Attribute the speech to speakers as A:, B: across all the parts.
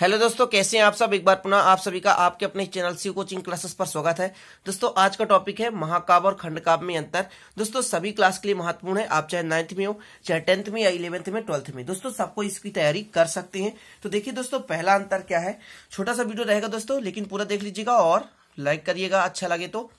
A: hello दोस्तों कैसे हैं आप सब एक बार पुनः आप सभी का आपके अपने चैनल सी कोचिंग क्लासेस पर स्वागत है दोस्तों आज का टॉपिक है महाकाव और खंडकाव में अंतर दोस्तों सभी क्लास के लिए महत्वपूर्ण है आप चाहे नाइन्थ में हो चाहे टेंथ में या इलेवंथ में ट्वेल्थ में दोस्तों सबको इसकी तैयारी कर सकते हैं तो देखिए दोस्तों पहला अंतर क्या है छोटा सा वीडियो रहेगा दोस्तों लेकिन पूरा देख लीजिएगा और लाइक करिएगा अच्छा लगे तो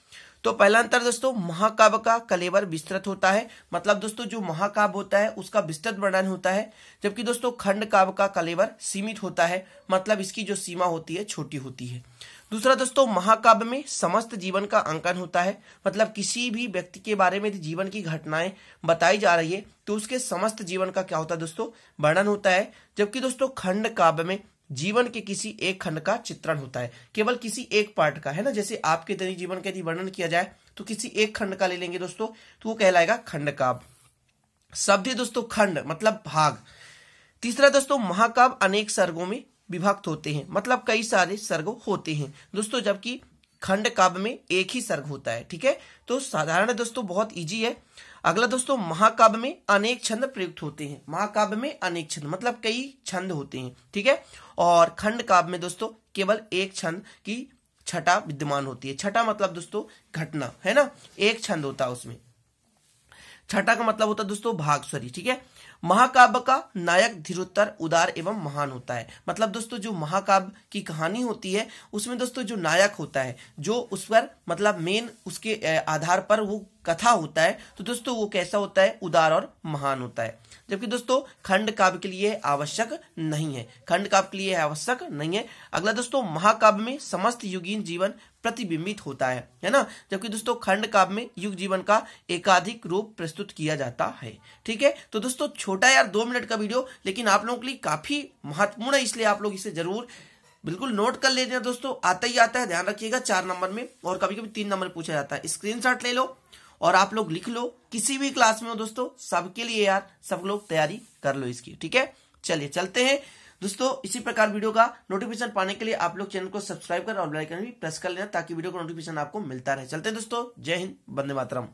A: तो पहला अंतर दोस्तों महाकाव्य का कलेवर विस्तृत होता है मतलब दोस्तों जो महाकाव्य होता है उसका विस्तृत वर्णन होता है जबकि दोस्तों खंड काव्य का कलेवर सीमित होता है मतलब इसकी जो सीमा होती है छोटी होती है दूसरा दोस्तों महाकाव्य में समस्त जीवन का अंकन होता है मतलब किसी भी व्यक्ति के बारे में जीवन की घटनाएं बताई जा रही है तो उसके समस्त जीवन का क्या होता है दोस्तों वर्णन होता है जबकि दोस्तों खंड काव्य में जीवन के किसी एक खंड का चित्रण होता है केवल किसी एक पार्ट का है ना जैसे आपके दैनिक जीवन का यदि वर्णन किया जाए तो किसी एक खंड का ले लेंगे दोस्तों तो वो कहलाएगा खंड काव्य शब्द है दोस्तों खंड मतलब भाग तीसरा दोस्तों महाकाव्य अनेक सर्गों में विभक्त होते हैं मतलब कई सारे सर्ग होते हैं दोस्तों जबकि खंड काव्य में एक ही सर्ग होता है ठीक है तो साधारण दोस्तों बहुत ईजी है अगला दोस्तों महाकाव्य में अनेक छंद प्रयुक्त होते हैं महाकाव्य में अनेक छंद मतलब कई छंद होते हैं ठीक है और खंड काव्य में दोस्तों केवल एक छंद की छटा विद्यमान होती है छटा मतलब दोस्तों घटना है ना एक छंद होता है उसमें छठा का मतलब होता है दोस्तों भाग सॉरी ठीक है महाकाव्य का नायक धीरोत्तर उदार एवं महान होता है मतलब दोस्तों जो महाकाव्य की कहानी होती है उसमें दोस्तों जो नायक होता है जो उस पर मतलब मेन उसके आधार पर वो कथा होता है तो दोस्तों वो कैसा होता है उदार और महान होता है जबकि दोस्तों खंड काव्य के लिए आवश्यक नहीं है खंड काव्य के लिए आवश्यक नहीं है अगला दोस्तों महाकाव्य में समस्त युगीन जीवन प्रतिबिंबित होता है है ना जबकि दोस्तों खंड काव्य में युग जीवन का एकाधिक रूप प्रस्तुत किया जाता है ठीक है तो दोस्तों छोटा यार दो मिनट का वीडियो लेकिन आप लोगों के लिए काफी महत्वपूर्ण है इसलिए आप लोग इसे जरूर बिल्कुल नोट कर लेते हैं दोस्तों आता ही आता है ध्यान रखिएगा चार नंबर में और कभी कभी तीन नंबर पूछा जाता है स्क्रीन ले लो और आप लोग लिख लो किसी भी क्लास में हो दोस्तों सबके लिए यार सब लोग तैयारी कर लो इसकी ठीक है चलिए चलते हैं दोस्तों इसी प्रकार वीडियो का नोटिफिकेशन पाने के लिए आप लोग चैनल को सब्सक्राइब कर और बेल आइकन भी प्रेस कर लेना ताकि वीडियो का नोटिफिकेशन आपको मिलता रहे चलते दोस्तों जय हिंद बंदे मातरम